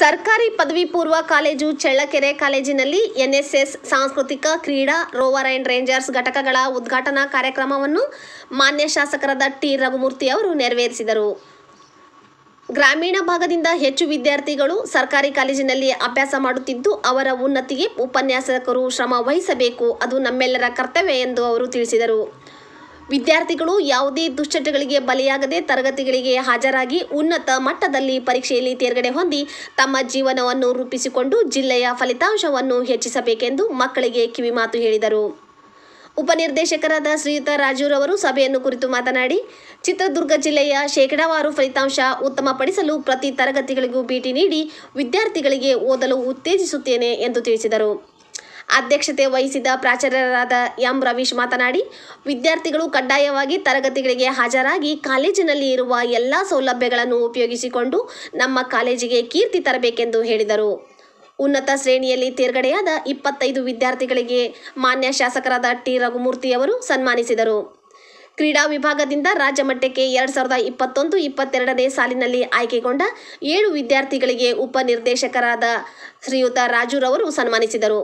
ಸರ್ಕಾರಿ ಪದವಿ ಪೂರ್ವ ಕಾಲೇಜು ಚಳ್ಳಕೆರೆ ಕಾಲೇಜಿನಲ್ಲಿ ಎನ್ಎಸ್ಎಸ್ ಸಾಂಸ್ಕೃತಿಕ ಕ್ರೀಡಾ ರೋವರ್ ಅಂಡ್ ರೇಂಜರ್ಸ್ ಘಟಕಗಳ ಉದ್ಘಾಟನಾ ಕಾರ್ಯಕ್ರಮವನ್ನು ಮಾನ್ಯ ಶಾಸಕರಾದ ಟಿ ರಘುಮೂರ್ತಿ ಅವರು ನೆರವೇರಿಸಿದರು ಗ್ರಾಮೀಣ ಭಾಗದಿಂದ ಹೆಚ್ಚು ವಿದ್ಯಾರ್ಥಿಗಳು ಸರ್ಕಾರಿ ಕಾಲೇಜಿನಲ್ಲಿ ಅಭ್ಯಾಸ ಮಾಡುತ್ತಿದ್ದು ಅವರ ಉನ್ನತಿಗೆ ಉಪನ್ಯಾಸಕರು ಶ್ರಮ ವಹಿಸಬೇಕು ಅದು ನಮ್ಮೆಲ್ಲರ ಕರ್ತವ್ಯ ಎಂದು ಅವರು ತಿಳಿಸಿದರು ವಿದ್ಯಾರ್ಥಿಗಳು ಯಾವುದೇ ದುಶ್ಚಟಗಳಿಗೆ ಬಲಿಯಾಗದೆ ತರಗತಿಗಳಿಗೆ ಹಾಜರಾಗಿ ಉನ್ನತ ಮಟ್ಟದಲ್ಲಿ ಪರೀಕ್ಷೆಯಲ್ಲಿ ತೇರ್ಗಡೆ ಹೊಂದಿ ತಮ್ಮ ಜೀವನವನ್ನು ರೂಪಿಸಿಕೊಂಡು ಜಿಲ್ಲೆಯ ಫಲಿತಾಂಶವನ್ನು ಹೆಚ್ಚಿಸಬೇಕೆಂದು ಮಕ್ಕಳಿಗೆ ಕಿವಿಮಾತು ಹೇಳಿದರು ಉಪನಿರ್ದೇಶಕರಾದ ಶ್ರೀಯುತ ರಾಜೂರವರು ಸಭೆಯನ್ನು ಕುರಿತು ಮಾತನಾಡಿ ಚಿತ್ರದುರ್ಗ ಜಿಲ್ಲೆಯ ಶೇಕಡಾವಾರು ಫಲಿತಾಂಶ ಉತ್ತಮಪಡಿಸಲು ಪ್ರತಿ ತರಗತಿಗಳಿಗೂ ಭೇಟಿ ನೀಡಿ ವಿದ್ಯಾರ್ಥಿಗಳಿಗೆ ಓದಲು ಉತ್ತೇಜಿಸುತ್ತೇನೆ ಎಂದು ತಿಳಿಸಿದರು ಅಧ್ಯಕ್ಷತೆ ವಹಿಸಿದ ಪ್ರಾಚಾರ್ಯರಾದ ಎಂ ರವೀಶ್ ಮಾತನಾಡಿ ವಿದ್ಯಾರ್ಥಿಗಳು ಕಡ್ಡಾಯವಾಗಿ ತರಗತಿಗಳಿಗೆ ಹಾಜರಾಗಿ ಕಾಲೇಜಿನಲ್ಲಿ ಇರುವ ಎಲ್ಲ ಸೌಲಭ್ಯಗಳನ್ನು ಉಪಯೋಗಿಸಿಕೊಂಡು ನಮ್ಮ ಕಾಲೇಜಿಗೆ ಕೀರ್ತಿ ತರಬೇಕೆಂದು ಹೇಳಿದರು ಉನ್ನತ ಶ್ರೇಣಿಯಲ್ಲಿ ತೇರ್ಗಡೆಯಾದ ಇಪ್ಪತ್ತೈದು ವಿದ್ಯಾರ್ಥಿಗಳಿಗೆ ಮಾನ್ಯ ಶಾಸಕರಾದ ಟಿ ಅವರು ಸನ್ಮಾನಿಸಿದರು ಕ್ರೀಡಾ ವಿಭಾಗದಿಂದ ರಾಜ್ಯ ಮಟ್ಟಕ್ಕೆ ಎರಡು ಸಾವಿರದ ಇಪ್ಪತ್ತೊಂದು ಇಪ್ಪತ್ತೆರಡನೇ ಸಾಲಿನಲ್ಲಿ ಆಯ್ಕೆಗೊಂಡ ಏಳು ವಿದ್ಯಾರ್ಥಿಗಳಿಗೆ ಉಪನಿರ್ದೇಶಕರಾದ ಶ್ರೀಯುತ ರಾಜುರವರು ಸನ್ಮಾನಿಸಿದರು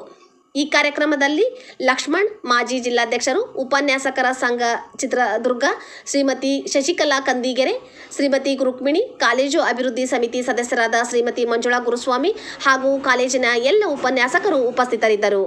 ಈ ಕಾರ್ಯಕ್ರಮದಲ್ಲಿ ಲಕ್ಷ್ಮಣ್ ಮಾಜಿ ಜಿಲ್ಲಾಧ್ಯಕ್ಷರು ಉಪನ್ಯಾಸಕರ ಸಂಘ ಚಿತ್ರದುರ್ಗ ಶ್ರೀಮತಿ ಶಶಿಕಲಾ ಕಂದಿಗೆರೆ ಶ್ರೀಮತಿ ರುಕ್ಮಿಣಿ ಕಾಲೇಜು ಅಭಿವೃದ್ಧಿ ಸಮಿತಿ ಸದಸ್ಯರಾದ ಶ್ರೀಮತಿ ಮಂಜುಳಾ ಗುರುಸ್ವಾಮಿ ಹಾಗೂ ಕಾಲೇಜಿನ ಎಲ್ಲ ಉಪನ್ಯಾಸಕರು ಉಪಸ್ಥಿತರಿದ್ದರು